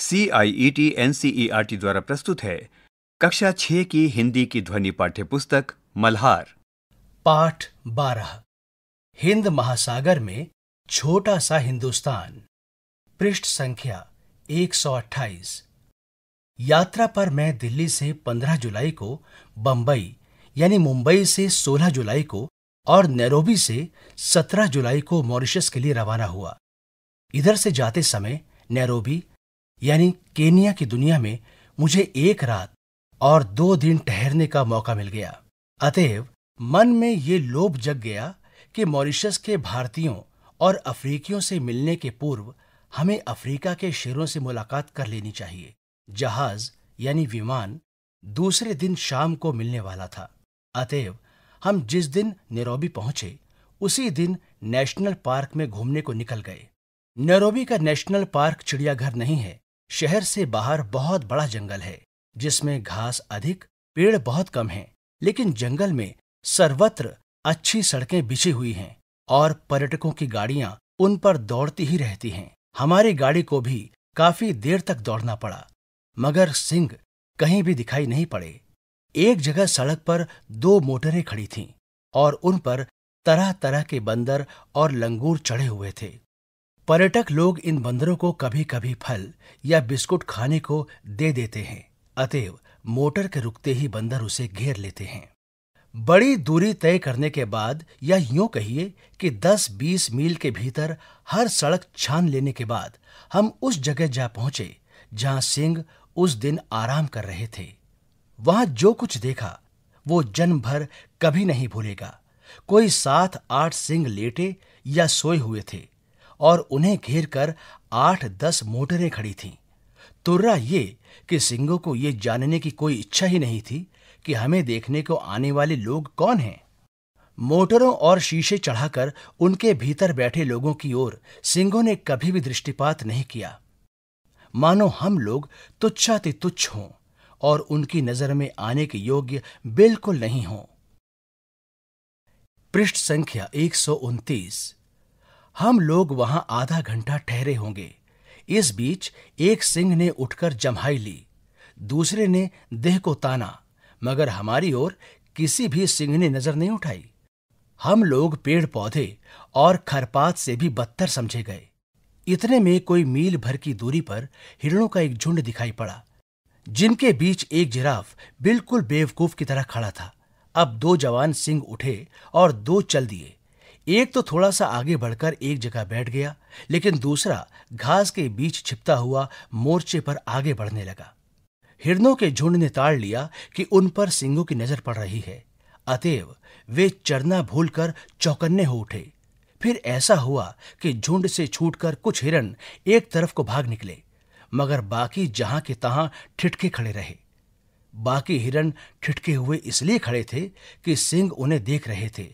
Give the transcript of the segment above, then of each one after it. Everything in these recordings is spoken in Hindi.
C I E T N C E R T द्वारा प्रस्तुत है कक्षा छह की हिंदी की ध्वनि पाठ्य पुस्तक मल्हार पाठ बारह हिंद महासागर में छोटा सा हिंदुस्तान पृष्ठ संख्या एक सौ अट्ठाईस यात्रा पर मैं दिल्ली से पंद्रह जुलाई को बंबई यानी मुंबई से सोलह जुलाई को और नैरोबी से सत्रह जुलाई को मॉरिशस के लिए रवाना हुआ इधर से जाते समय नैरोबी यानी केनिया की दुनिया में मुझे एक रात और दो दिन ठहरने का मौका मिल गया अतएव मन में ये लोभ जग गया कि मॉरिशस के भारतीयों और अफ्रीकियों से मिलने के पूर्व हमें अफ्रीका के शेरों से मुलाकात कर लेनी चाहिए जहाज यानी विमान दूसरे दिन शाम को मिलने वाला था अतएव हम जिस दिन नेरोबी पहुंचे उसी दिन नेशनल पार्क में घूमने को निकल गए नेरोबी का नेशनल पार्क चिड़ियाघर नहीं है शहर से बाहर बहुत बड़ा जंगल है जिसमें घास अधिक पेड़ बहुत कम हैं लेकिन जंगल में सर्वत्र अच्छी सड़कें बिछी हुई हैं और पर्यटकों की गाड़ियां उन पर दौड़ती ही रहती हैं हमारी गाड़ी को भी काफी देर तक दौड़ना पड़ा मगर सिंह कहीं भी दिखाई नहीं पड़े एक जगह सड़क पर दो मोटरें खड़ी थीं और उन पर तरह तरह के बंदर और लंगूर चढ़े हुए थे पर्यटक लोग इन बंदरों को कभी कभी फल या बिस्कुट खाने को दे देते हैं अतएव मोटर के रुकते ही बंदर उसे घेर लेते हैं बड़ी दूरी तय करने के बाद या यूं कहिए कि 10-20 मील के भीतर हर सड़क छान लेने के बाद हम उस जगह जा पहुंचे जहां सिंह उस दिन आराम कर रहे थे वहां जो कुछ देखा वो जन्म भर कभी नहीं भूलेगा कोई सात आठ सिंह लेटे या सोए हुए थे और उन्हें घेर कर आठ दस मोटरें खड़ी थीं तुर्रा ये कि सिंगो को ये जानने की कोई इच्छा ही नहीं थी कि हमें देखने को आने वाले लोग कौन हैं मोटरों और शीशे चढ़ाकर उनके भीतर बैठे लोगों की ओर सिंगों ने कभी भी दृष्टिपात नहीं किया मानो हम लोग तुच्छाति तुच्छ हों और उनकी नजर में आने के योग्य बिल्कुल नहीं हों पृष्ठ संख्या एक सौ उनतीस हम लोग वहां आधा घंटा ठहरे होंगे इस बीच एक सिंह ने उठकर जम्हाई ली दूसरे ने देह को ताना मगर हमारी ओर किसी भी सिंह ने नजर नहीं उठाई हम लोग पेड़ पौधे और खरपात से भी बदतर समझे गए इतने में कोई मील भर की दूरी पर हिरणों का एक झुंड दिखाई पड़ा जिनके बीच एक जिराफ बिल्कुल बेवकूफ की तरह खड़ा था अब दो जवान सिंह उठे और दो चल दिए एक तो थोड़ा सा आगे बढ़कर एक जगह बैठ गया लेकिन दूसरा घास के बीच छिपता हुआ मोर्चे पर आगे बढ़ने लगा हिरणों के झुंड ने ताड़ लिया कि उन पर सिंगों की नजर पड़ रही है अतएव वे चरना भूलकर चौकन्ने हो उठे फिर ऐसा हुआ कि झुंड से छूटकर कुछ हिरण एक तरफ को भाग निकले मगर बाकी जहां के तहां ठिठके खड़े रहे बाकी हिरण ठिठके हुए इसलिए खड़े थे कि सिंह उन्हें देख रहे थे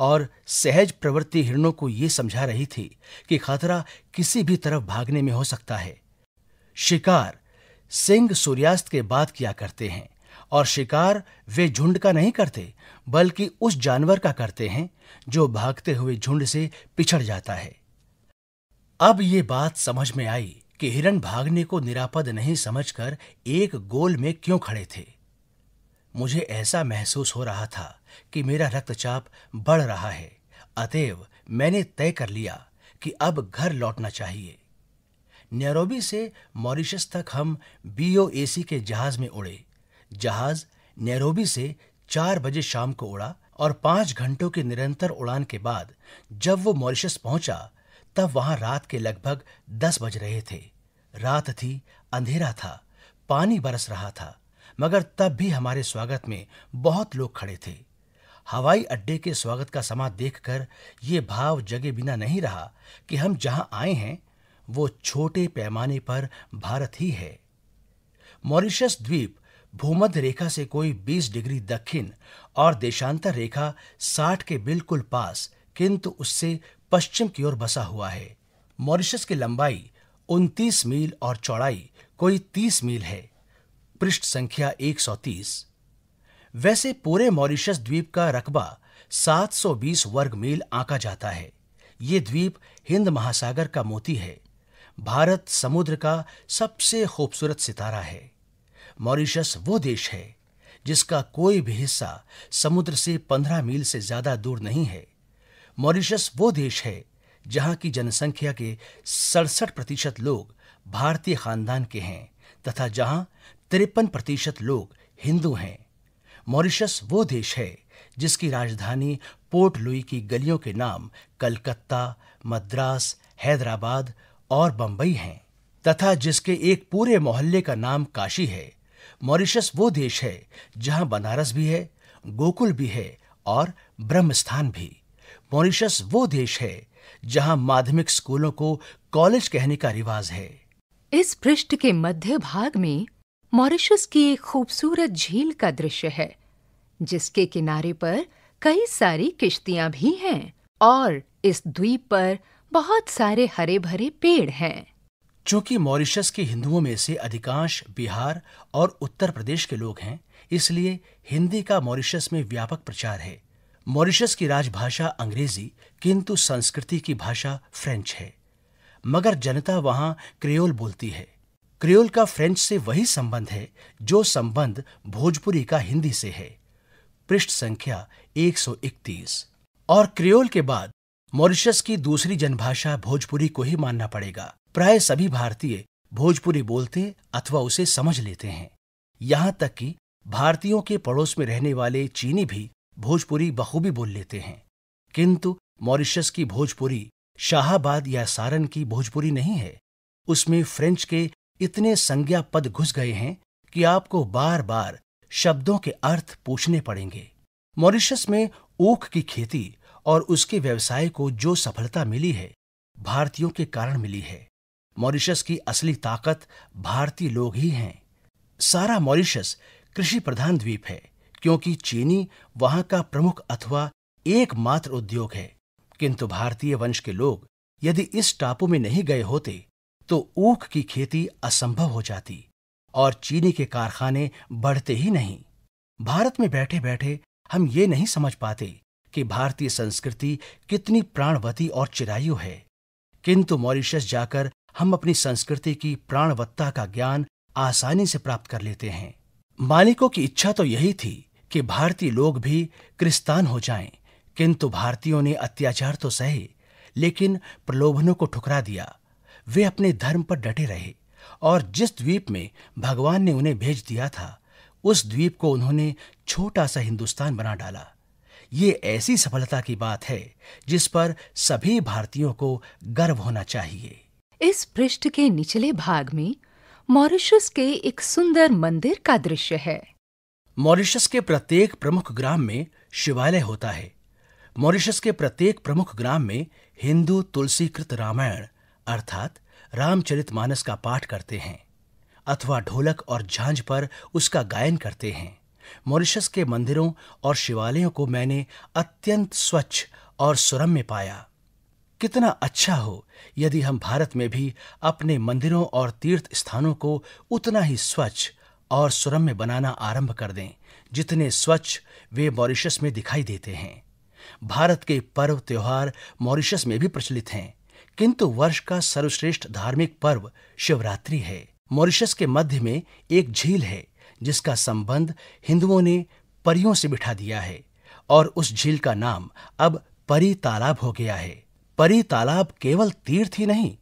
और सहज प्रवृत्ति हिरणों को यह समझा रही थी कि खतरा किसी भी तरफ भागने में हो सकता है शिकार सिंह सूर्यास्त के बाद किया करते हैं और शिकार वे झुंड का नहीं करते बल्कि उस जानवर का करते हैं जो भागते हुए झुंड से पिछड़ जाता है अब ये बात समझ में आई कि हिरण भागने को निरापद नहीं समझकर एक गोल में क्यों खड़े थे मुझे ऐसा महसूस हो रहा था कि मेरा रक्तचाप बढ़ रहा है अतएव मैंने तय कर लिया कि अब घर लौटना चाहिए नैरोबी से मॉरिशस तक हम बीओएसी के जहाज में उड़े जहाज नैरोबी से चार बजे शाम को उड़ा और पांच घंटों के निरंतर उड़ान के बाद जब वो मॉरिशस पहुंचा तब वहां रात के लगभग दस बज रहे थे रात थी अंधेरा था पानी बरस रहा था मगर तब भी हमारे स्वागत में बहुत लोग खड़े थे हवाई अड्डे के स्वागत का समा देखकर ये भाव जगे बिना नहीं रहा कि हम जहां आए हैं वो छोटे पैमाने पर भारत ही है मॉरिशस द्वीप भूमध्य रेखा से कोई 20 डिग्री दक्षिण और देशांतर रेखा 60 के बिल्कुल पास किंतु उससे पश्चिम की ओर बसा हुआ है मॉरिशस की लंबाई 29 मील और चौड़ाई कोई 30 मील है पृष्ठ संख्या 130 वैसे पूरे मॉरिशस द्वीप का रकबा 720 वर्ग मील आंका जाता है ये द्वीप हिंद महासागर का मोती है भारत समुद्र का सबसे खूबसूरत सितारा है मॉरिशस वो देश है जिसका कोई भी हिस्सा समुद्र से 15 मील से ज्यादा दूर नहीं है मॉरिशस वो देश है जहां की जनसंख्या के सड़सठ प्रतिशत लोग भारतीय खानदान के हैं तथा जहां तिरपन प्रतिशत लोग हिंदू हैं मॉरिशस वो देश है जिसकी राजधानी पोर्ट लुई की गलियों के नाम कलकत्ता मद्रास हैदराबाद और बम्बई हैं तथा जिसके एक पूरे मोहल्ले का नाम काशी है मॉरिशस वो देश है जहां बनारस भी है गोकुल भी है और ब्रह्मस्थान भी मॉरिशस वो देश है जहां माध्यमिक स्कूलों को कॉलेज कहने का रिवाज है इस पृष्ठ के मध्य भाग में मॉरिशस की एक खूबसूरत झील का दृश्य है जिसके किनारे पर कई सारी किश्तियां भी हैं और इस द्वीप पर बहुत सारे हरे भरे पेड़ हैं चूंकि मॉरिशस के हिंदुओं में से अधिकांश बिहार और उत्तर प्रदेश के लोग हैं इसलिए हिंदी का मॉरिशस में व्यापक प्रचार है मॉरिशस की राजभाषा अंग्रेजी किंतु संस्कृति की भाषा फ्रेंच है मगर जनता वहां क्रियोल बोलती है क्रियोल का फ्रेंच से वही संबंध है जो संबंध भोजपुरी का हिंदी से है पृष्ठ संख्या 131 और क्रियोल के बाद मॉरिशस की दूसरी जनभाषा भोजपुरी को ही मानना पड़ेगा प्राय सभी भारतीय भोजपुरी बोलते अथवा उसे समझ लेते हैं यहाँ तक कि भारतीयों के पड़ोस में रहने वाले चीनी भी भोजपुरी बखूबी बोल लेते हैं किंतु मॉरिशस की भोजपुरी शाहबाद या सारन की भोजपुरी नहीं है उसमें फ्रेंच के इतने संज्ञा पद घुस गए हैं कि आपको बार बार शब्दों के अर्थ पूछने पड़ेंगे मॉरिशस में ऊख की खेती और उसके व्यवसाय को जो सफलता मिली है भारतीयों के कारण मिली है मॉरिशस की असली ताकत भारतीय लोग ही हैं सारा मॉरिशस कृषि प्रधान द्वीप है क्योंकि चीनी वहां का प्रमुख अथवा एकमात्र उद्योग है किंतु भारतीय वंश के लोग यदि इस टापू में नहीं गए होते तो ऊख की खेती असंभव हो जाती और चीनी के कारखाने बढ़ते ही नहीं भारत में बैठे बैठे हम ये नहीं समझ पाते कि भारतीय संस्कृति कितनी प्राणवती और चिरायु है किंतु मॉरिशस जाकर हम अपनी संस्कृति की प्राणवत्ता का ज्ञान आसानी से प्राप्त कर लेते हैं मालिकों की इच्छा तो यही थी कि भारतीय लोग भी क्रिस्तान हो जाएं, किंतु भारतीयों ने अत्याचार तो सहे लेकिन प्रलोभनों को ठुकरा दिया वे अपने धर्म पर डटे रहे और जिस द्वीप में भगवान ने उन्हें भेज दिया था उस द्वीप को उन्होंने छोटा सा हिंदुस्तान बना डाला ये ऐसी सफलता की बात है जिस पर सभी भारतीयों को गर्व होना चाहिए इस पृष्ठ के निचले भाग में मॉरिशस के एक सुंदर मंदिर का दृश्य है मॉरिशस के प्रत्येक प्रमुख ग्राम में शिवालय होता है मॉरिशस के प्रत्येक प्रमुख ग्राम में हिंदू तुलसीकृत रामायण अर्थात रामचरित मानस का पाठ करते हैं अथवा ढोलक और झांझ पर उसका गायन करते हैं मॉरिशस के मंदिरों और शिवालयों को मैंने अत्यंत स्वच्छ और सुरम्य पाया कितना अच्छा हो यदि हम भारत में भी अपने मंदिरों और तीर्थ स्थानों को उतना ही स्वच्छ और सुरम्य बनाना आरंभ कर दें जितने स्वच्छ वे मॉरिशस में दिखाई देते हैं भारत के पर्व त्योहार मॉरिशस में भी प्रचलित हैं किंतु वर्ष का सर्वश्रेष्ठ धार्मिक पर्व शिवरात्रि है मॉरिशस के मध्य में एक झील है जिसका संबंध हिंदुओं ने परियों से बिठा दिया है और उस झील का नाम अब परी तालाब हो गया है परी तालाब केवल तीर्थ ही नहीं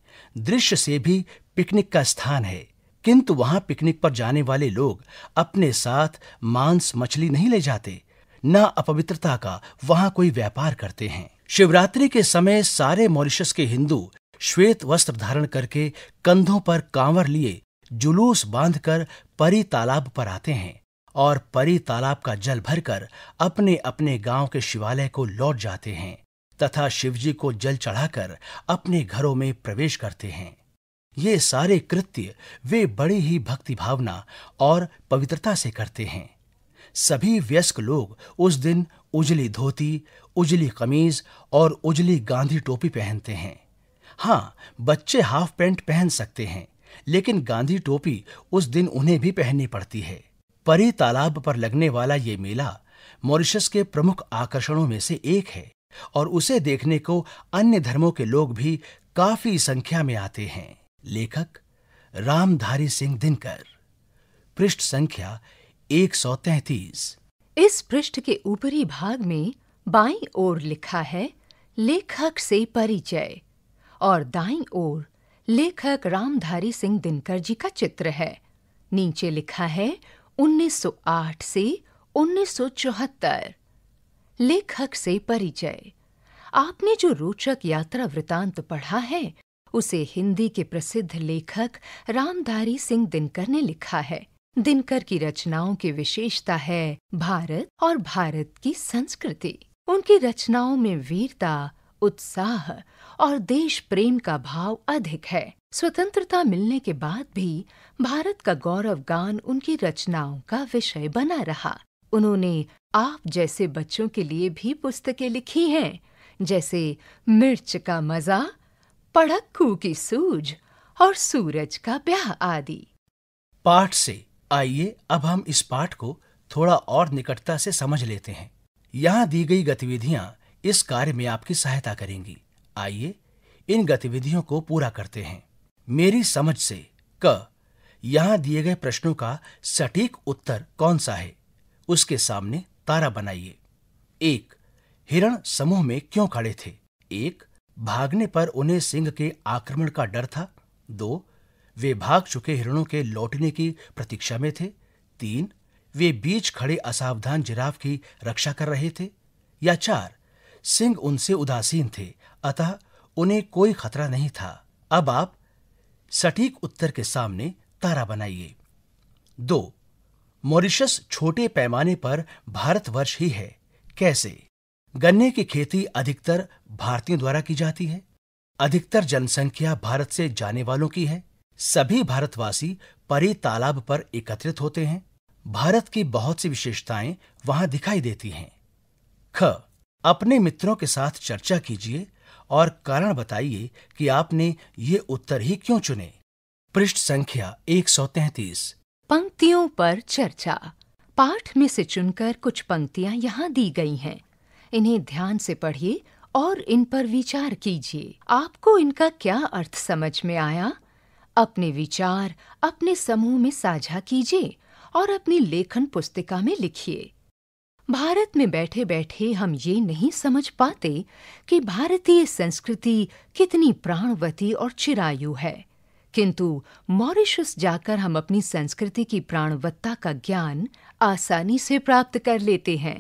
दृश्य से भी पिकनिक का स्थान है किंतु वहां पिकनिक पर जाने वाले लोग अपने साथ मांस मछली नहीं ले जाते न अपवित्रता का वहां कोई व्यापार करते हैं शिवरात्रि के समय सारे मॉरिशस के हिंदू श्वेत वस्त्र धारण करके कंधों पर कांवर लिए जुलूस बांधकर परी तालाब पर आते हैं और परी तालाब का जल भरकर अपने अपने गांव के शिवालय को लौट जाते हैं तथा शिवजी को जल चढ़ाकर अपने घरों में प्रवेश करते हैं ये सारे कृत्य वे बड़ी ही भक्ति भावना और पवित्रता से करते हैं सभी व्यस्क लोग उस दिन उजली धोती उजली कमीज और उजली गांधी टोपी पहनते हैं हाँ बच्चे हाफ पैंट पहन सकते हैं लेकिन गांधी टोपी उस दिन उन्हें भी पहननी पड़ती है परी तालाब पर लगने वाला ये मेला मॉरिशस के प्रमुख आकर्षणों में से एक है और उसे देखने को अन्य धर्मों के लोग भी काफी संख्या में आते हैं लेखक रामधारी सिंह दिनकर पृष्ठ संख्या एक इस पृष्ठ के ऊपरी भाग में बाई ओर लिखा है लेखक से परिचय और दाई ओर लेखक रामधारी सिंह दिनकर जी का चित्र है नीचे लिखा है 1908 से 1974 लेखक से परिचय आपने जो रोचक यात्रा वृतांत पढ़ा है उसे हिंदी के प्रसिद्ध लेखक रामधारी सिंह दिनकर ने लिखा है दिनकर की रचनाओं की विशेषता है भारत और भारत की संस्कृति उनकी रचनाओं में वीरता उत्साह और देश प्रेम का भाव अधिक है स्वतंत्रता मिलने के बाद भी भारत का गौरव गान उनकी रचनाओं का विषय बना रहा उन्होंने आप जैसे बच्चों के लिए भी पुस्तकें लिखी हैं जैसे मिर्च का मजा पड़क्कू की सूझ और सूरज का ब्याह आदि पाठ से आइए अब हम इस पाठ को थोड़ा और निकटता से समझ लेते हैं यहाँ दी गई गतिविधियां इस कार्य में आपकी सहायता करेंगी आइए इन गतिविधियों को पूरा करते हैं मेरी समझ से क यहाँ दिए गए प्रश्नों का सटीक उत्तर कौन सा है उसके सामने तारा बनाइए एक हिरण समूह में क्यों खड़े थे एक भागने पर उन्हें सिंह के आक्रमण का डर था दो वे भाग चुके हिरणों के लौटने की प्रतीक्षा में थे तीन वे बीच खड़े असावधान जिराफ की रक्षा कर रहे थे या चार सिंह उनसे उदासीन थे अतः उन्हें कोई खतरा नहीं था अब आप सटीक उत्तर के सामने तारा बनाइए दो मॉरिशस छोटे पैमाने पर भारतवर्ष ही है कैसे गन्ने की खेती अधिकतर भारतीयों द्वारा की जाती है अधिकतर जनसंख्या भारत से जाने वालों की है सभी भारतवासी परी तालाब पर एकत्रित होते हैं भारत की बहुत सी विशेषताएं वहां दिखाई देती हैं ख अपने मित्रों के साथ चर्चा कीजिए और कारण बताइए कि आपने ये उत्तर ही क्यों चुने पृष्ठ संख्या 133 पंक्तियों पर चर्चा पाठ में से चुनकर कुछ पंक्तियां यहाँ दी गई हैं इन्हें ध्यान से पढ़िए और इन पर विचार कीजिए आपको इनका क्या अर्थ समझ में आया अपने विचार अपने समूह में साझा कीजिए और अपनी लेखन पुस्तिका में लिखिए भारत में बैठे बैठे हम ये नहीं समझ पाते कि भारतीय संस्कृति कितनी प्राणवती और चिरायु है किंतु मॉरिशस जाकर हम अपनी संस्कृति की प्राणवत्ता का ज्ञान आसानी से प्राप्त कर लेते हैं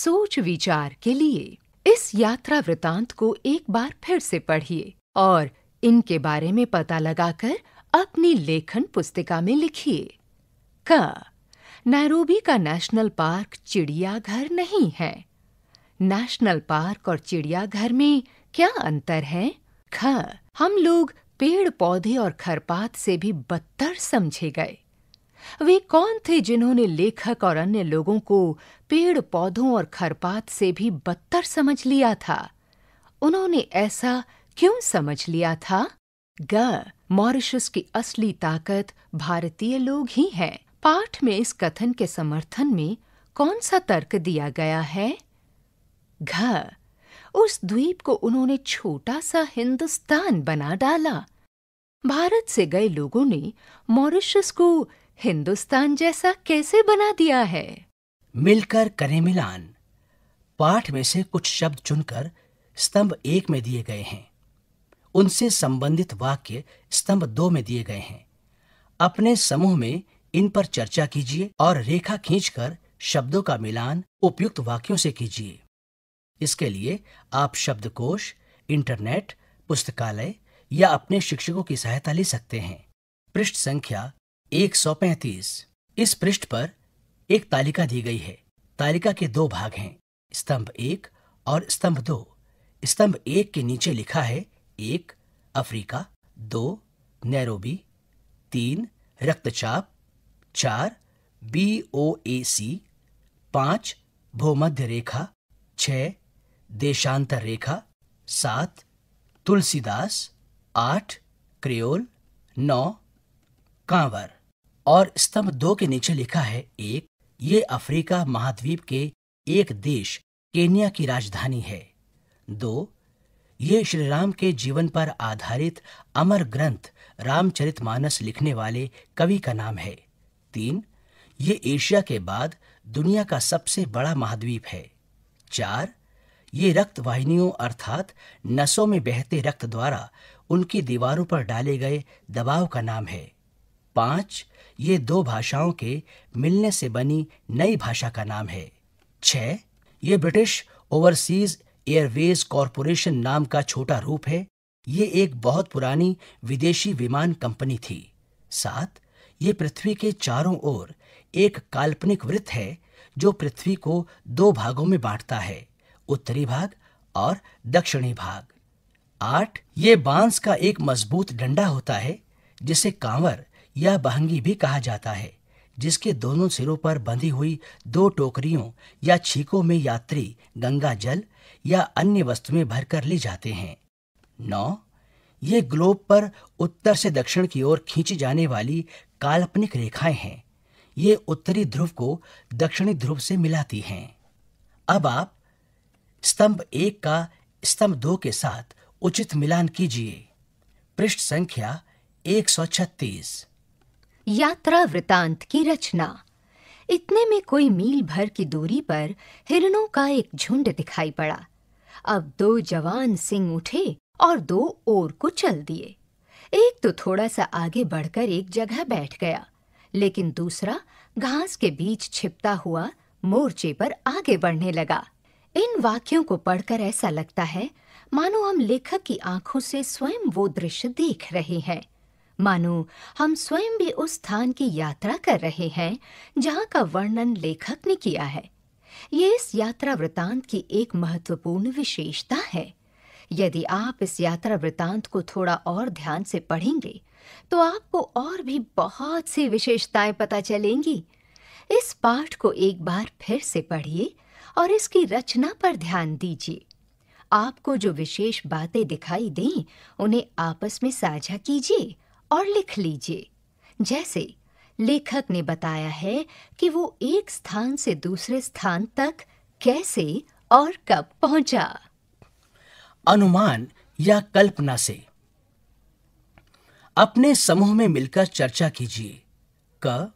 सोच विचार के लिए इस यात्रा वृतांत को एक बार फिर से पढ़िए और इनके बारे में पता लगाकर अपनी लेखन पुस्तिका में लिखिए क नैरोबी का नेशनल पार्क चिड़ियाघर नहीं है नेशनल पार्क और चिड़ियाघर में क्या अंतर है ख हम लोग पेड़ पौधे और खरपात से भी बदतर समझे गए वे कौन थे जिन्होंने लेखक और अन्य लोगों को पेड़ पौधों और खरपात से भी बदतर समझ लिया था उन्होंने ऐसा क्यों समझ लिया था ग मॉरिशस की असली ताकत भारतीय लोग ही हैं पाठ में इस कथन के समर्थन में कौन सा तर्क दिया गया है घ उस द्वीप को उन्होंने छोटा सा हिंदुस्तान बना डाला भारत से गए लोगों ने मॉरिशस को हिंदुस्तान जैसा कैसे बना दिया है मिलकर करें मिलान पाठ में से कुछ शब्द चुनकर स्तंभ एक में दिए गए हैं उनसे संबंधित वाक्य स्तंभ दो में दिए गए हैं अपने समूह में इन पर चर्चा कीजिए और रेखा खींचकर शब्दों का मिलान उपयुक्त वाक्यों से कीजिए इसके लिए आप शब्दकोश इंटरनेट पुस्तकालय या अपने शिक्षकों की सहायता ले सकते हैं पृष्ठ संख्या 135 इस पृष्ठ पर एक तालिका दी गई है तालिका के दो भाग हैं स्तंभ एक और स्तंभ दो स्तंभ एक के नीचे लिखा है एक अफ्रीका दो नैरोबी तीन रक्तचाप चार बी ओ ए सी पाँच भूमध्य रेखा छ देशांतर रेखा सात तुलसीदास आठ क्रियोल नौ कांवर और स्तंभ दो के नीचे लिखा है एक ये अफ्रीका महाद्वीप के एक देश केन्या की राजधानी है दो ये श्री राम के जीवन पर आधारित अमर ग्रंथ रामचरितमानस लिखने वाले कवि का नाम है तीन ये एशिया के बाद दुनिया का सबसे बड़ा महाद्वीप है चार ये रक्त वाहिनियों अर्थात नसों में बहते रक्त द्वारा उनकी दीवारों पर डाले गए दबाव का नाम है पांच ये दो भाषाओं के मिलने से बनी नई भाषा का नाम है छह ये ब्रिटिश ओवरसीज एयरवेज कॉरपोरेशन नाम का छोटा रूप है ये एक बहुत पुरानी विदेशी विमान कंपनी थी सात ये पृथ्वी के चारों ओर एक काल्पनिक वृत्त है जो पृथ्वी को दो भागों में बांटता है उत्तरी भाग और दक्षिणी भाग आठ ये बांस का एक मजबूत डंडा होता है जिसे कांवर या बहंगी भी कहा जाता है जिसके दोनों सिरों पर बंधी हुई दो टोकरियों या छीकों में यात्री गंगा जल या अन्य वस्तुएं भरकर ले जाते हैं नौ ये ग्लोब पर उत्तर से दक्षिण की ओर खींची जाने वाली काल्पनिक रेखाएं हैं ये उत्तरी ध्रुव को दक्षिणी ध्रुव से मिलाती हैं अब आप स्तंभ एक का स्तंभ दो के साथ उचित मिलान कीजिए पृष्ठ संख्या 136 यात्रा वृतांत की रचना इतने में कोई मील भर की दूरी पर हिरणों का एक झुंड दिखाई पड़ा अब दो जवान सिंह उठे और दो और को चल दिए एक तो थोड़ा सा आगे बढ़कर एक जगह बैठ गया लेकिन दूसरा घास के बीच छिपता हुआ मोर्चे पर आगे बढ़ने लगा इन वाक्यों को पढ़कर ऐसा लगता है मानो हम लेखक की आंखों से स्वयं वो दृश्य देख रहे हैं मानो हम स्वयं भी उस स्थान की यात्रा कर रहे हैं जहाँ का वर्णन लेखक ने किया है ये इस यात्रा वृतांत की एक महत्वपूर्ण विशेषता है यदि आप इस यात्रा वृतांत को थोड़ा और ध्यान से पढ़ेंगे तो आपको और भी बहुत सी विशेषताएं पता चलेंगी इस पाठ को एक बार फिर से पढ़िए और इसकी रचना पर ध्यान दीजिए आपको जो विशेष बातें दिखाई दें उन्हें आपस में साझा कीजिए और लिख लीजिए जैसे लेखक ने बताया है कि वो एक स्थान से दूसरे स्थान तक कैसे और कब पहुंचा अनुमान या कल्पना से अपने समूह में मिलकर चर्चा कीजिए क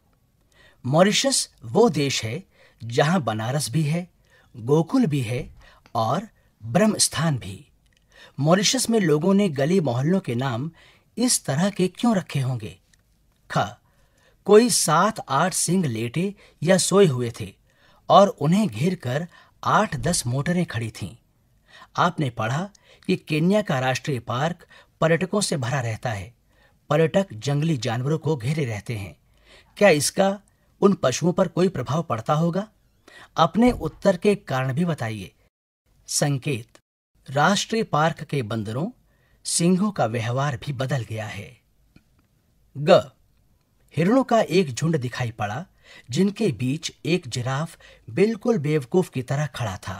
मॉरिशस वो देश है जहां बनारस भी है गोकुल भी है और ब्रह्मस्थान भी मॉरिशस में लोगों ने गली मोहल्लों के नाम इस तरह के क्यों रखे होंगे ख कोई सात आठ सिंह लेटे या सोए हुए थे और उन्हें घेर कर आठ दस मोटरें खड़ी थीं आपने पढ़ा कि केन्या का राष्ट्रीय पार्क पर्यटकों से भरा रहता है पर्यटक जंगली जानवरों को घेरे रहते हैं क्या इसका उन पशुओं पर कोई प्रभाव पड़ता होगा अपने उत्तर के कारण भी बताइए संकेत राष्ट्रीय पार्क के बंदरों सिंहों का व्यवहार भी बदल गया है ग हिरणों का एक झुंड दिखाई पड़ा जिनके बीच एक जिराफ बिल्कुल बेवकूफ की तरह खड़ा था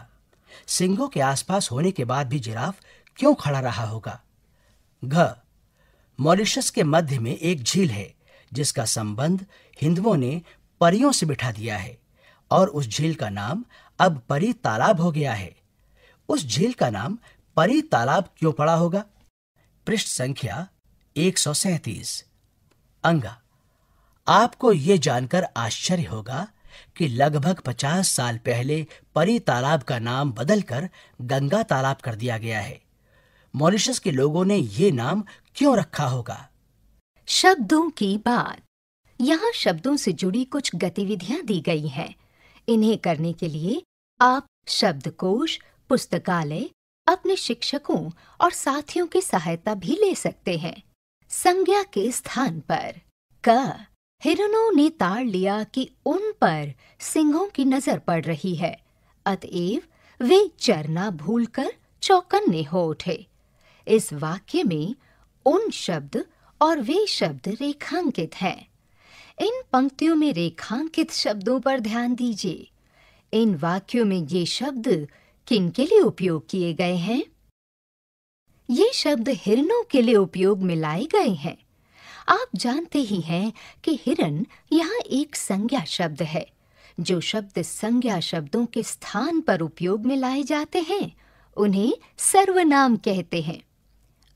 सिंगों के आसपास होने के बाद भी जिराफ क्यों खड़ा रहा होगा घ मॉरिशस के मध्य में एक झील है जिसका संबंध हिंदुओं ने परियों से बिठा दिया है और उस झील का नाम अब परी तालाब हो गया है उस झील का नाम परी तालाब क्यों पड़ा होगा पृष्ठ संख्या एक अंगा आपको यह जानकर आश्चर्य होगा कि लगभग पचास साल पहले परी तालाब का नाम बदलकर गंगा तालाब कर दिया गया है मॉरिशस के लोगों ने ये नाम क्यों रखा होगा शब्दों की बात यहाँ शब्दों से जुड़ी कुछ गतिविधियाँ दी गई हैं इन्हें करने के लिए आप शब्दकोश पुस्तकालय अपने शिक्षकों और साथियों की सहायता भी ले सकते हैं संज्ञा के स्थान पर क हिरणों ने ताड़ लिया कि उन पर सिंहों की नजर पड़ रही है अतएव वे चरना भूलकर चौकन्ने हो उठे इस वाक्य में उन शब्द और वे शब्द रेखांकित हैं इन पंक्तियों में रेखांकित शब्दों पर ध्यान दीजिए इन वाक्यों में ये शब्द किन के लिए उपयोग किए गए हैं ये शब्द हिरणों के लिए उपयोग में लाए गए हैं आप जानते ही हैं कि हिरण यहाँ एक संज्ञा शब्द है जो शब्द संज्ञा शब्दों के स्थान पर उपयोग में लाए जाते हैं उन्हें सर्वनाम कहते हैं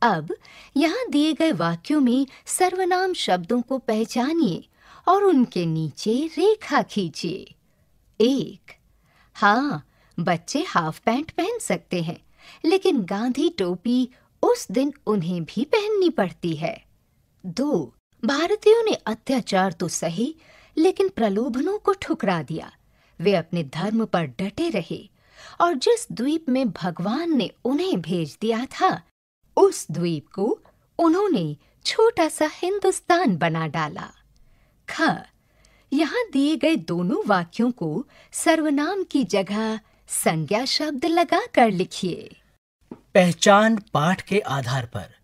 अब यहाँ दिए गए वाक्यों में सर्वनाम शब्दों को पहचानिए और उनके नीचे रेखा खींचिए एक हाँ बच्चे हाफ पैंट पहन सकते हैं लेकिन गांधी टोपी उस दिन उन्हें भी पहननी पड़ती है दो भारतीयों ने अत्याचार तो सही लेकिन प्रलोभनों को ठुकरा दिया वे अपने धर्म पर डटे रहे और जिस द्वीप में भगवान ने उन्हें भेज दिया था उस द्वीप को उन्होंने छोटा सा हिंदुस्तान बना डाला ख यहाँ दिए गए दोनों वाक्यों को सर्वनाम की जगह संज्ञा शब्द लगा कर लिखिए पहचान पाठ के आधार पर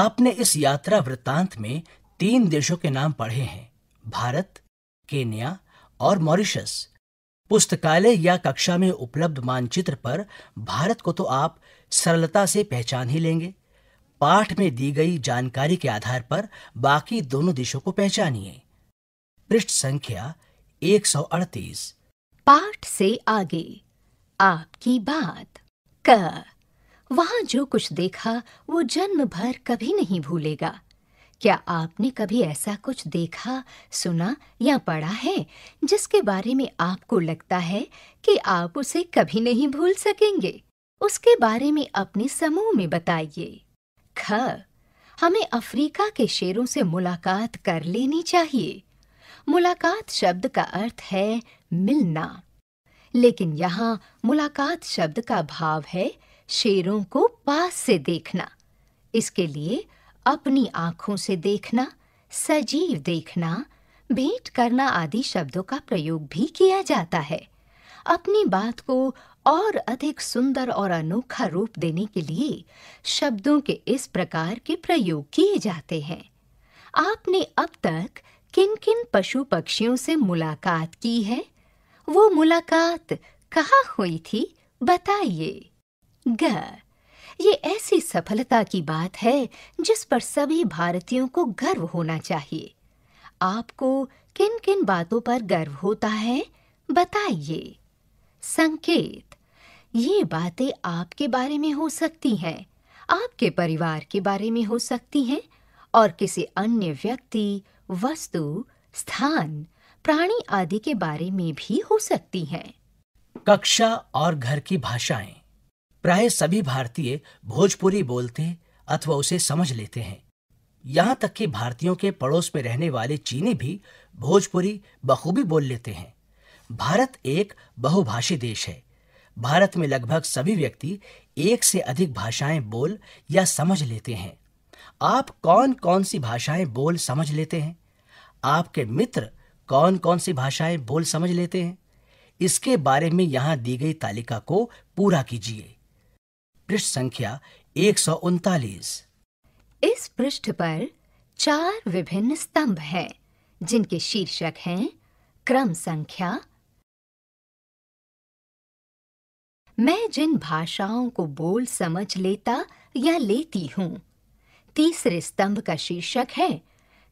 आपने इस यात्रा वृत्तांत में तीन देशों के नाम पढ़े हैं भारत केन्या और मॉरिशस पुस्तकालय या कक्षा में उपलब्ध मानचित्र पर भारत को तो आप सरलता से पहचान ही लेंगे पाठ में दी गई जानकारी के आधार पर बाकी दोनों देशों को पहचानिए पृष्ठ संख्या 138 पाठ से आगे आपकी बात कर वहां जो कुछ देखा वो जन्म भर कभी नहीं भूलेगा क्या आपने कभी ऐसा कुछ देखा सुना या पढ़ा है जिसके बारे में आपको लगता है कि आप उसे कभी नहीं भूल सकेंगे उसके बारे में अपने समूह में बताइए ख हमें अफ्रीका के शेरों से मुलाकात कर लेनी चाहिए मुलाकात शब्द का अर्थ है मिलना लेकिन यहाँ मुलाकात शब्द का भाव है शेरों को पास से देखना इसके लिए अपनी आंखों से देखना सजीव देखना भेंट करना आदि शब्दों का प्रयोग भी किया जाता है अपनी बात को और अधिक सुंदर और अनोखा रूप देने के लिए शब्दों के इस प्रकार के प्रयोग किए जाते हैं आपने अब तक किन-किन पशु पक्षियों से मुलाकात की है वो मुलाकात कहाँ हुई थी बताइए ग ये ऐसी सफलता की बात है जिस पर सभी भारतीयों को गर्व होना चाहिए आपको किन किन बातों पर गर्व होता है बताइए संकेत ये बातें आपके बारे में हो सकती हैं आपके परिवार के बारे में हो सकती हैं और किसी अन्य व्यक्ति वस्तु स्थान प्राणी आदि के बारे में भी हो सकती हैं कक्षा और घर की भाषाएं प्राय सभी भारतीय भोजपुरी बोलते अथवा उसे समझ लेते हैं यहाँ तक कि भारतीयों के पड़ोस में रहने वाले चीनी भी भोजपुरी बखूबी बोल लेते हैं भारत एक बहुभाषी देश है भारत में लगभग सभी व्यक्ति एक से अधिक भाषाएं बोल या समझ लेते हैं आप कौन कौन सी भाषाएं बोल समझ लेते हैं आपके मित्र कौन कौन सी भाषाएं बोल समझ लेते हैं इसके बारे में यहाँ दी गई तालिका को पूरा कीजिए पृष्ठ संख्या एक इस पृष्ठ पर चार विभिन्न स्तंभ हैं जिनके शीर्षक हैं क्रम संख्या मैं जिन भाषाओं को बोल समझ लेता या लेती हूँ तीसरे स्तंभ का शीर्षक है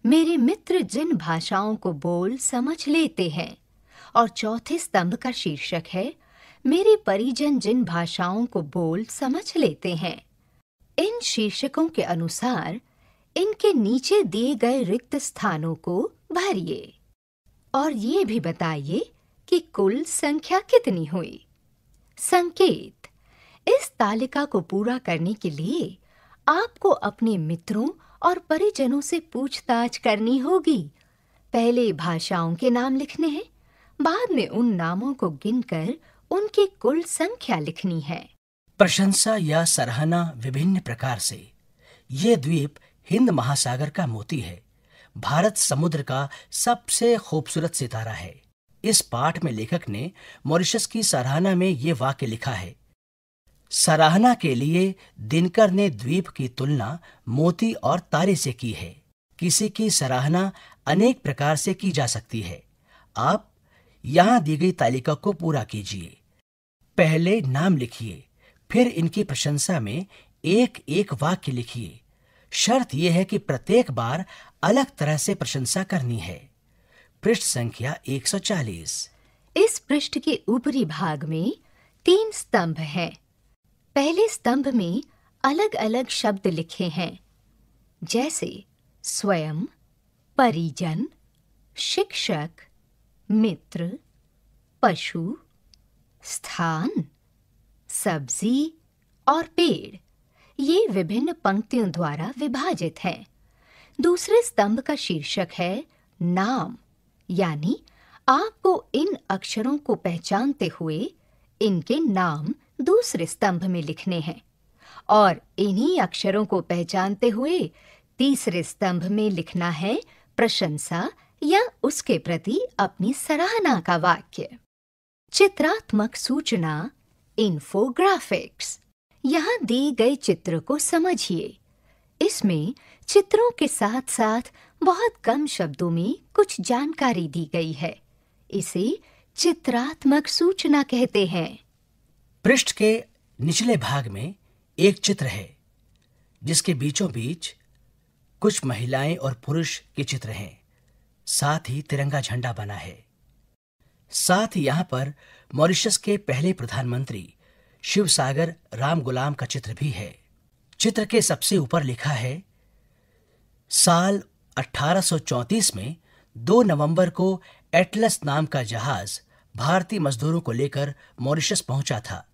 मेरे मित्र जिन भाषाओं को बोल समझ लेते हैं और चौथे स्तंभ का शीर्षक है मेरे परिजन जिन भाषाओं को बोल समझ लेते हैं इन शीर्षकों के अनुसार इनके नीचे दिए गए रिक्त स्थानों को भरिए और ये भी बताइए कि कुल संख्या कितनी हुई संकेत इस तालिका को पूरा करने के लिए आपको अपने मित्रों और परिजनों से पूछताछ करनी होगी पहले भाषाओं के नाम लिखने हैं बाद में उन नामों को गिनकर उनकी कुल संख्या लिखनी है प्रशंसा या सराहना विभिन्न प्रकार से ये द्वीप हिंद महासागर का मोती है भारत समुद्र का सबसे खूबसूरत सितारा है इस पाठ में लेखक ने मॉरिशस की सराहना में ये वाक्य लिखा है सराहना के लिए दिनकर ने द्वीप की तुलना मोती और तारे से की है किसी की सराहना अनेक प्रकार से की जा सकती है आप यहाँ दी गई तालिका को पूरा कीजिए पहले नाम लिखिए फिर इनकी प्रशंसा में एक एक वाक्य लिखिए शर्त यह है कि प्रत्येक बार अलग तरह से प्रशंसा करनी है पृष्ठ संख्या 140 इस पृष्ठ के ऊपरी भाग में तीन स्तंभ हैं पहले स्तंभ में अलग-अलग शब्द लिखे हैं जैसे स्वयं परिजन शिक्षक मित्र पशु स्थान सब्जी और पेड़ ये विभिन्न पंक्तियों द्वारा विभाजित हैं। दूसरे स्तंभ का शीर्षक है नाम यानी आपको इन अक्षरों को पहचानते हुए इनके नाम दूसरे स्तंभ में लिखने हैं और इन्हीं अक्षरों को पहचानते हुए तीसरे स्तंभ में लिखना है प्रशंसा या उसके प्रति अपनी सराहना का वाक्य चित्रात्मक सूचना इन्फोग्राफिक्स यहाँ दिए गए चित्र को समझिए इसमें चित्रों के साथ साथ बहुत कम शब्दों में कुछ जानकारी दी गई है इसे चित्रात्मक सूचना कहते हैं पृष्ठ के निचले भाग में एक चित्र है जिसके बीचों बीच कुछ महिलाएं और पुरुष के चित्र हैं साथ ही तिरंगा झंडा बना है साथ ही यहाँ पर मॉरिशस के पहले प्रधानमंत्री शिव सागर राम गुलाम का चित्र भी है चित्र के सबसे ऊपर लिखा है साल 1834 में 2 नवंबर को एटलस नाम का जहाज भारतीय मजदूरों को लेकर मॉरिशस पहुंचा था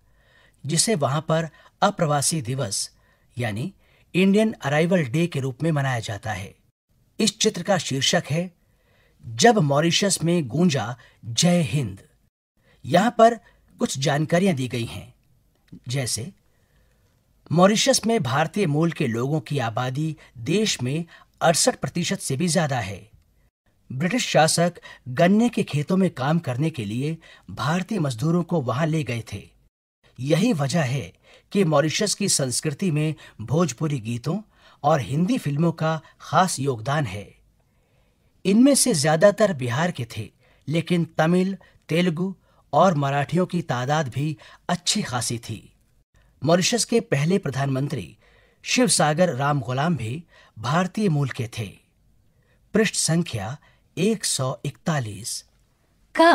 जिसे वहां पर अप्रवासी दिवस यानी इंडियन अराइवल डे के रूप में मनाया जाता है इस चित्र का शीर्षक है जब मॉरिशस में गूंजा जय हिंद यहां पर कुछ जानकारियां दी गई हैं जैसे मॉरिशस में भारतीय मूल के लोगों की आबादी देश में अड़सठ प्रतिशत से भी ज्यादा है ब्रिटिश शासक गन्ने के खेतों में काम करने के लिए भारतीय मजदूरों को वहां ले गए थे यही वजह है कि मॉरिशस की संस्कृति में भोजपुरी गीतों और हिंदी फिल्मों का खास योगदान है इनमें से ज्यादातर बिहार के थे लेकिन तमिल तेलुगु और मराठियों की तादाद भी अच्छी खासी थी मॉरिशस के पहले प्रधानमंत्री शिव सागर राम गुलाम भी भारतीय मूल के थे पृष्ठ संख्या 141 का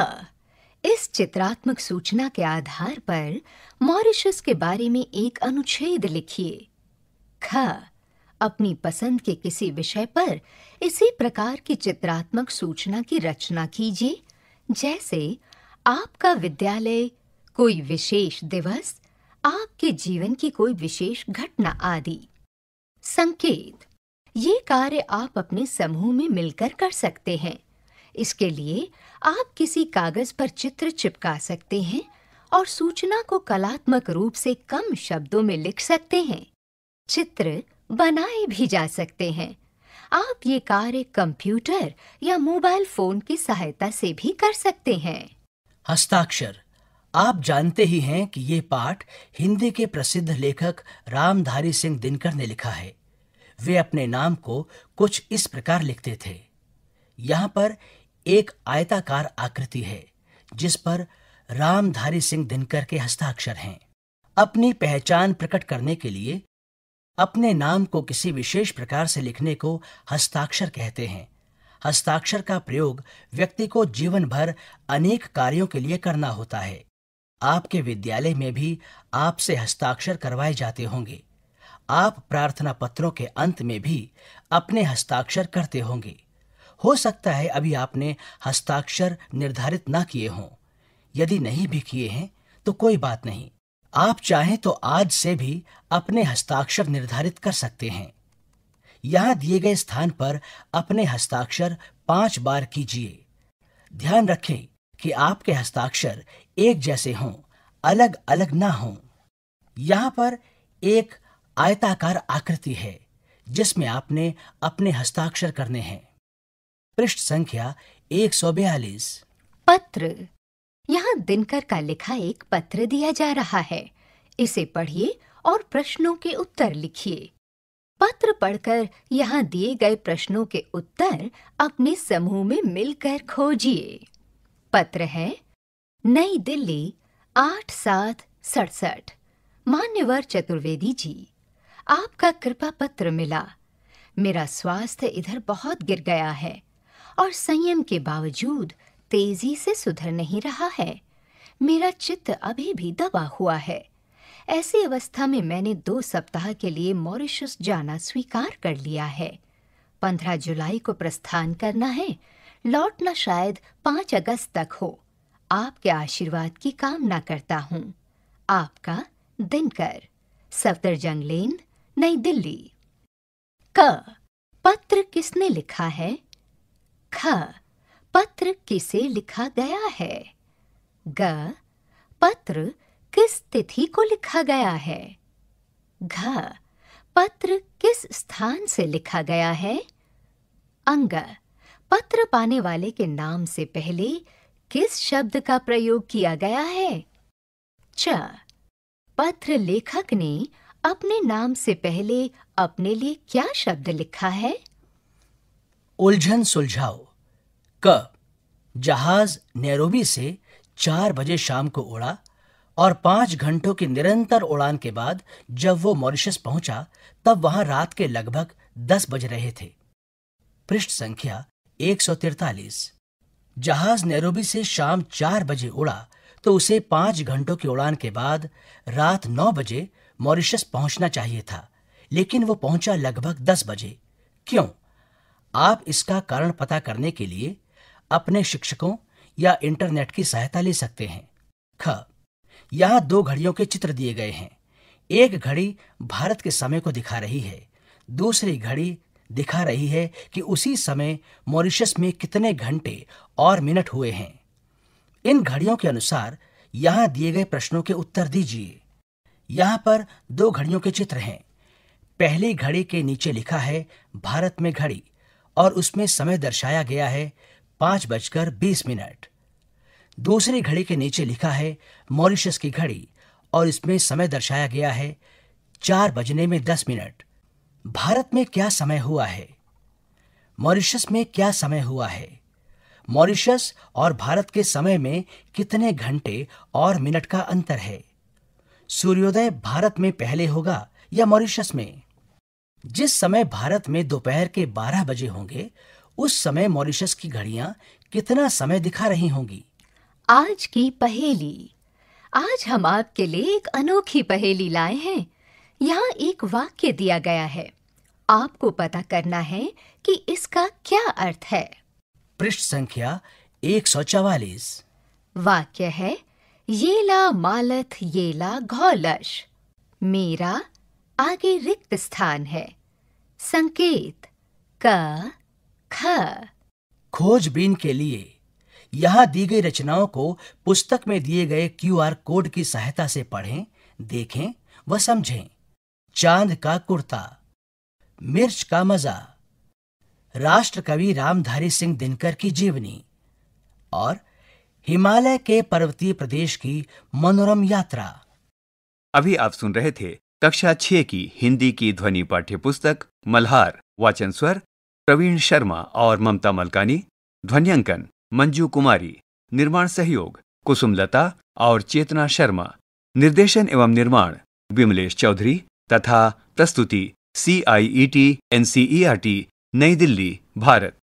इस चित्रात्मक सूचना के आधार पर मॉरिशस के बारे में एक अनुच्छेद लिखिए ख अपनी पसंद के किसी विषय पर इसी प्रकार की चित्रात्मक सूचना की रचना कीजिए जैसे आपका विद्यालय कोई विशेष दिवस आपके जीवन की कोई विशेष घटना आदि संकेत ये कार्य आप अपने समूह में मिलकर कर सकते हैं इसके लिए आप किसी कागज पर चित्र चिपका सकते हैं और सूचना को कलात्मक रूप से कम शब्दों में लिख सकते हैं चित्र बनाए भी जा सकते हैं आप ये कार्य कंप्यूटर या मोबाइल फोन की सहायता से भी कर सकते हैं हस्ताक्षर आप जानते ही हैं कि ये पाठ हिंदी के प्रसिद्ध लेखक रामधारी सिंह दिनकर ने लिखा है वे अपने नाम को कुछ इस प्रकार लिखते थे यहाँ पर एक आयताकार आकृति है जिस पर रामधारी सिंह दिनकर के हस्ताक्षर हैं अपनी पहचान प्रकट करने के लिए अपने नाम को किसी विशेष प्रकार से लिखने को हस्ताक्षर कहते हैं हस्ताक्षर का प्रयोग व्यक्ति को जीवन भर अनेक कार्यों के लिए करना होता है आपके विद्यालय में भी आपसे हस्ताक्षर करवाए जाते होंगे आप प्रार्थना पत्रों के अंत में भी अपने हस्ताक्षर करते होंगे हो सकता है अभी आपने हस्ताक्षर निर्धारित ना किए हों यदि नहीं भी किए हैं तो कोई बात नहीं आप चाहें तो आज से भी अपने हस्ताक्षर निर्धारित कर सकते हैं यहां दिए गए स्थान पर अपने हस्ताक्षर पांच बार कीजिए ध्यान रखें कि आपके हस्ताक्षर एक जैसे हों अलग अलग ना हों यहां पर एक आयताकार आकृति है जिसमें आपने अपने हस्ताक्षर करने हैं पृष्ठ संख्या एक पत्र यहाँ दिनकर का लिखा एक पत्र दिया जा रहा है इसे पढ़िए और प्रश्नों के उत्तर लिखिए पत्र पढ़कर यहाँ दिए गए प्रश्नों के उत्तर अपने समूह में मिलकर खोजिए पत्र है नई दिल्ली आठ सात सड़सठ मान्यवर चतुर्वेदी जी आपका कृपा पत्र मिला मेरा स्वास्थ्य इधर बहुत गिर गया है और संयम के बावजूद तेजी से सुधर नहीं रहा है मेरा चित्त अभी भी दबा हुआ है ऐसी अवस्था में मैंने दो सप्ताह के लिए मॉरिशस जाना स्वीकार कर लिया है पंद्रह जुलाई को प्रस्थान करना है लौटना शायद पांच अगस्त तक हो आपके आशीर्वाद की कामना करता हूँ आपका दिनकर सफदर जंगलेन नई दिल्ली क पत्र किसने लिखा है ख पत्र किसे लिखा गया है ग पत्र किस तिथि को लिखा गया है घ पत्र किस स्थान से लिखा गया है अंग पत्र पाने वाले के नाम से पहले किस शब्द का प्रयोग किया गया है च पत्र लेखक ने अपने नाम से पहले अपने लिए क्या शब्द लिखा है उलझन सुलझाओ क जहाज नैरोबी से चार बजे शाम को उड़ा और पांच घंटों की निरंतर उड़ान के बाद जब वो मॉरिशस पहुंचा तब वहां रात के लगभग दस बज रहे थे पृष्ठ संख्या एक सौ तिरतालीस जहाज नैरोबी से शाम चार बजे उड़ा तो उसे पांच घंटों की उड़ान के बाद रात नौ बजे मॉरिशस पहुंचना चाहिए था लेकिन वो पहुंचा लगभग दस बजे क्यों आप इसका कारण पता करने के लिए अपने शिक्षकों या इंटरनेट की सहायता ले सकते हैं ख यहाँ दो घड़ियों के चित्र दिए गए हैं एक घड़ी भारत के समय को दिखा रही है दूसरी घड़ी दिखा रही है कि उसी समय मॉरिशस में कितने घंटे और मिनट हुए हैं इन घड़ियों के अनुसार यहाँ दिए गए प्रश्नों के उत्तर दीजिए यहाँ पर दो घड़ियों के चित्र हैं पहली घड़ी के नीचे लिखा है भारत में घड़ी और उसमें समय दर्शाया गया है पांच बजकर बीस मिनट दूसरी घड़ी के नीचे लिखा है मॉरिशस की घड़ी और इसमें समय दर्शाया गया है चार बजने में दस मिनट भारत में क्या समय हुआ है मॉरिशस में क्या समय हुआ है मॉरिशस और भारत के समय में कितने घंटे और मिनट का अंतर है सूर्योदय भारत में पहले होगा या मॉरिशस में जिस समय भारत में दोपहर के 12 बजे होंगे उस समय मॉरिशस की घड़ियां कितना समय दिखा रही होंगी आज की पहेली आज हम आपके लिए एक अनोखी पहेली लाए हैं यहाँ एक वाक्य दिया गया है आपको पता करना है कि इसका क्या अर्थ है पृष्ठ संख्या एक सौ चवालीस वाक्य है ये ला मालथ ये ला घोलश मेरा आगे रिक्त स्थान है संकेत का ख खोजबीन के लिए यहाँ दी गई रचनाओं को पुस्तक में दिए गए क्यूआर कोड की सहायता से पढ़ें देखें व समझें चांद का कुर्ता मिर्च का मजा राष्ट्र कवि रामधारी सिंह दिनकर की जीवनी और हिमालय के पर्वतीय प्रदेश की मनोरम यात्रा अभी आप सुन रहे थे कक्षा छह की हिंदी की ध्वनि पाठ्य पुस्तक मल्हार वाचन स्वर प्रवीण शर्मा और ममता मलकानी ध्वनियांकन मंजू कुमारी निर्माण सहयोग कुसुमलता और चेतना शर्मा निर्देशन एवं निर्माण विमलेश चौधरी तथा प्रस्तुति C I E T N C E R T New Delhi Bharat